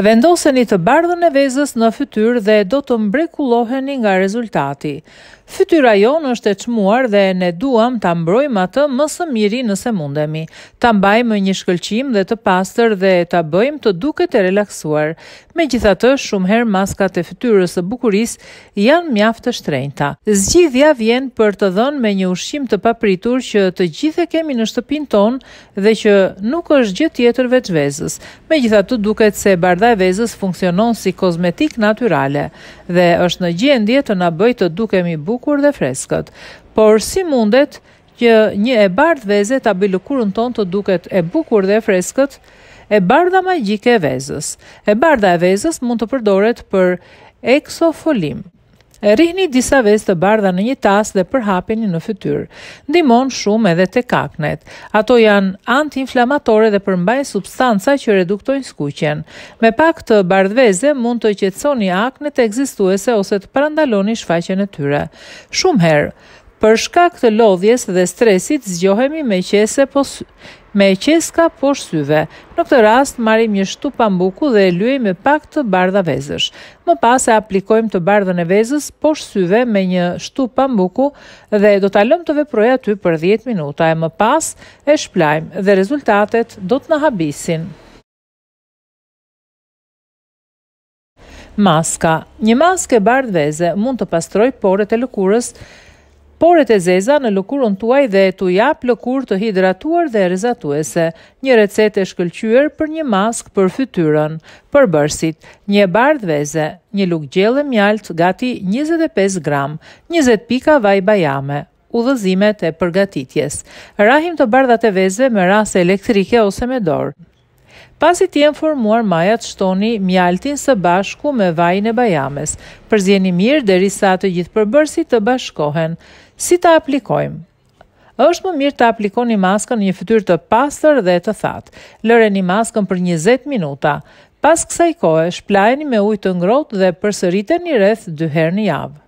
Vendoseni të bardhën e vezës në fytyr dhe do të mbrekulloheni nga rezultati. Fytyra jonë është e qmuar dhe ne duam të mbrojmë atë më së miri nëse mundemi. Të mbajmë një shkëlqim dhe të pastër dhe të bëjmë të duket të relaksuar. Me gjitha të shumë her maskat e fytyrës e bukuris janë mjaftë të shtrejnëta. Zgjidhja vjen për të dhënë me një ushqim të papritur që të gjithë e kemi në shtëpin tonë dhe që nuk është gjithë tjetër veç vezës. Me gjitha të duket se bardha e vezës funksionon si kozmetik naturale dhe është në gjendje të na bëjë të dukemi bukur dhe freskët. Por si mundet që një e bardhë veze ta bëjë lëkurën tonë të duket e bukur dhe freskët? E bardha magjike e vezës. E bardha e vezës mund të përdoret për eksofolim rihni disa vez të bardha në një tas dhe përhapeni në fytyrë. Ndihmon shumë edhe te kaknet. Ato janë antiinflamatore dhe përmbajnë substanca që reduktojnë skuqjen. Me pak të bardhveze mund të qetësoni aknet ekzistuese ose të parandaloni shfaqjen e tyre. Shumë herë për shkak të lodhjes dhe stresit zgjohemi me qese po me qeska poshtë syve. Në këtë rast marrim një shtup pambuku dhe e lyejmë me pak të bardha vezësh. Më pas e aplikojmë të bardhën e vezës poshtë syve me një shtup pambuku dhe do ta lëmë të veproj aty për 10 minuta e më pas e shplajmë dhe rezultatet do të na habisin. Maska. Një maske bardhëveze mund të pastrojë porët e lëkurës poret e zeza në lukurën tuaj dhe tu jap lëkur të hidratuar dhe rezatuese, një recet e shkëllqyër për një mask për fytyrën, për bërsit, një bardh veze, një luk gjelë mjalt gati 25 gram, 20 pika vaj bajame, udhëzimet e përgatitjes, rahim të bardhat e veze me rase elektrike ose me dorë, Pasi ti e formuar majat shtoni mjaltin së bashku me vajin e bajames, përzjeni mirë dhe risa të gjithë përbërsi të bashkohen. Si të aplikojmë? është më mirë të aplikoni maskën një fytyrë të pastër dhe të thatë. Lëreni maskën për 20 minuta. Pas kësaj kohë, shplajeni me ujë të ngrohtë dhe përsëriteni rreth 2 herë në javë.